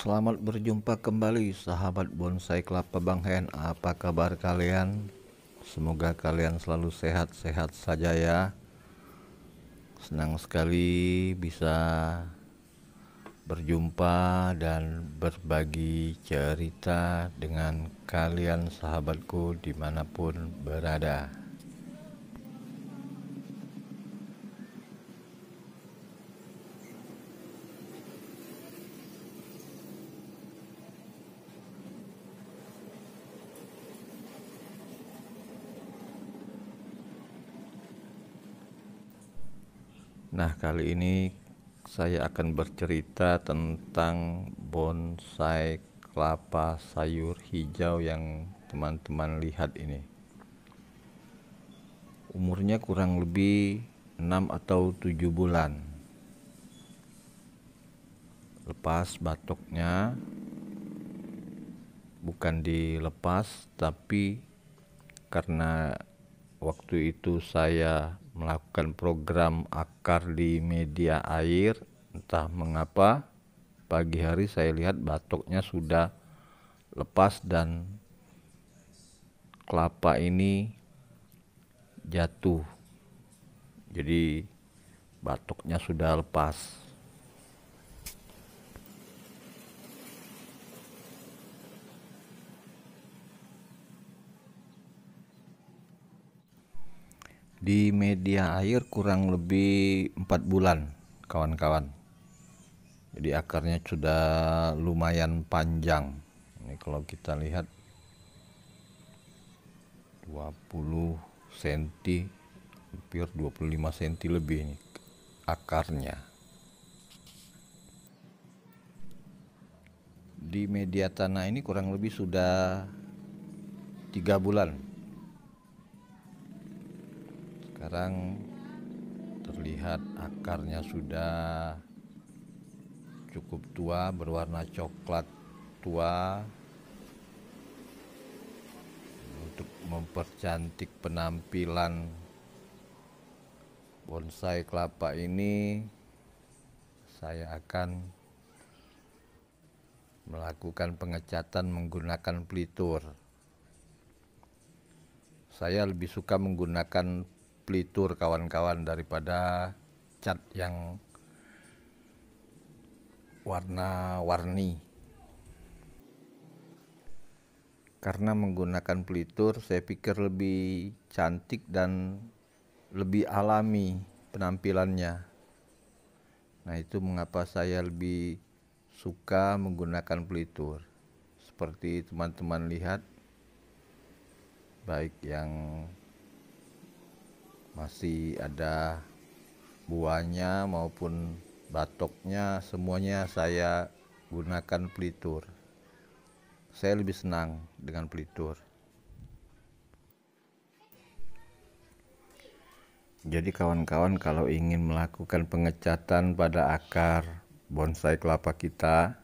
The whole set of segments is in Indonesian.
Selamat berjumpa kembali sahabat bonsai kelapa Bang Hen. Apa kabar kalian? Semoga kalian selalu sehat-sehat saja ya Senang sekali bisa berjumpa dan berbagi cerita dengan kalian sahabatku dimanapun berada Nah, kali ini saya akan bercerita tentang bonsai kelapa sayur hijau yang teman-teman lihat ini. Umurnya kurang lebih 6 atau 7 bulan. Lepas batoknya bukan dilepas tapi karena waktu itu saya melakukan program akar di media air entah mengapa pagi hari saya lihat batoknya sudah lepas dan kelapa ini jatuh jadi batoknya sudah lepas di media air kurang lebih empat bulan kawan-kawan jadi akarnya sudah lumayan panjang ini kalau kita lihat 20 cm hampir 25 cm lebih ini akarnya di media tanah ini kurang lebih sudah tiga bulan sekarang terlihat akarnya sudah cukup tua berwarna coklat tua untuk mempercantik penampilan bonsai kelapa ini saya akan melakukan pengecatan menggunakan pelitur saya lebih suka menggunakan Blitur kawan-kawan daripada cat yang warna-warni. Karena menggunakan pelitur, saya pikir lebih cantik dan lebih alami penampilannya. Nah, itu mengapa saya lebih suka menggunakan pelitur. Seperti teman-teman lihat, baik yang masih ada buahnya maupun batoknya semuanya saya gunakan pelitur saya lebih senang dengan pelitur jadi kawan-kawan kalau ingin melakukan pengecatan pada akar bonsai kelapa kita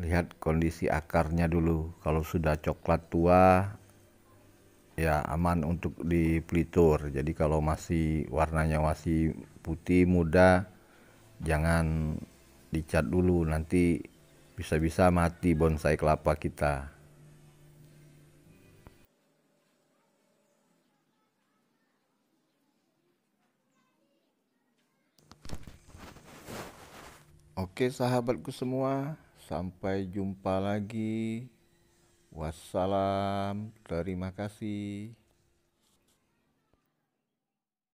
lihat kondisi akarnya dulu kalau sudah coklat tua ya aman untuk di pelitur jadi kalau masih warnanya masih putih muda jangan dicat dulu nanti bisa-bisa mati bonsai kelapa kita Oke sahabatku semua sampai jumpa lagi Wassalam, terima kasih.